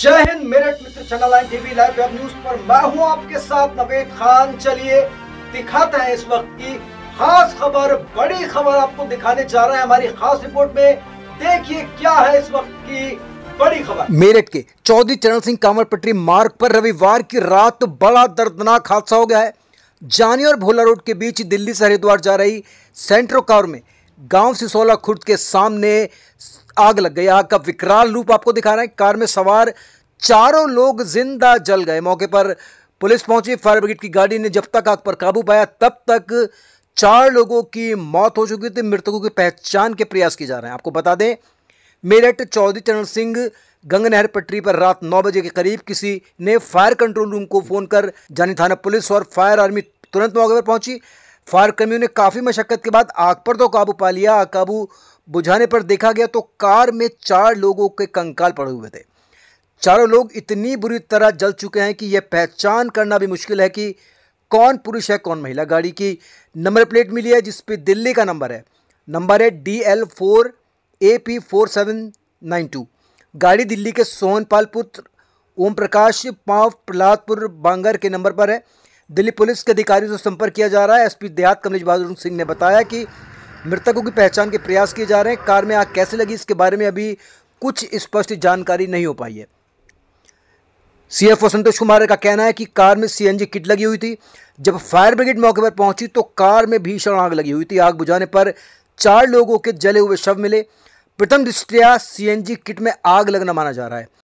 जय हिंद मेरठ मित्र channel I TV live web news पर मैं हूं आपके साथ नवेद खान चलिए दिखाते हैं इस वक्त की खास खबर बड़ी खबर आपको दिखाने जा रहे हैं हमारी खास रिपोर्ट में देखिए क्या है इस वक्त की मेरठ के चौधरी चरण सिंह कांवड़ पटरी मार्ग पर रविवार की रात बड़ा दर्दनाक हादसा हो गया है जानी और भोला रोड के बीच दिल्ली से हरिद्वार जा रही सेंट्रो कार में गांव सिसोला खुर्द के सामने आग लग गई आग का विकराल रूप आपको दिखा रहे हैं कार में सवार चारों लोग जिंदा जल गए मौके पर पुलिस पहुंची फायर ब्रिगेड की गाड़ी ने जब तक आग पर काबू पाया तब तक चार लोगों की मौत हो चुकी थी मृतकों की पहचान के प्रयास किए जा रहे हैं आपको बता दें मेरठ चौधरी चरण सिंह गंग नहर पटरी पर रात नौ बजे के करीब किसी ने फायर कंट्रोल रूम को फोन कर जानी थाना पुलिस और फायर आर्मी तुरंत मौके पर पहुंची फायर कर्मियों ने काफ़ी मशक्कत के बाद आग पर तो काबू पा लिया काबू बुझाने पर देखा गया तो कार में चार लोगों के कंकाल पड़े हुए थे चारों लोग इतनी बुरी तरह जल चुके हैं कि यह पहचान करना भी मुश्किल है कि कौन पुरुष है कौन महिला गाड़ी की नंबर प्लेट मिली है जिसपे दिल्ली का नंबर है नंबर है D L four A P four seven nine two गाड़ी दिल्ली के पाल पुत्र ओम प्रकाश पाव प्रहलादपुर बांगर के नंबर पर है दिल्ली पुलिस के अधिकारियों से संपर्क किया जा रहा है एसपी देहात कमलेश बहादुर सिंह ने बताया कि मृतकों की पहचान के प्रयास किए जा रहे हैं कार में आग कैसे लगी इसके बारे में अभी कुछ स्पष्ट जानकारी नहीं हो पाई है सीएफओ संतोष कुमार का कहना है कि कार में सीएनजी किट लगी हुई थी जब फायर ब्रिगेड मौके पर पहुंची तो कार में भीषण आग लगी हुई थी आग बुझाने पर चार लोगों के जले हुए शव मिले प्रथम दृष्टिया सीएनजी किट में आग लगना माना जा रहा है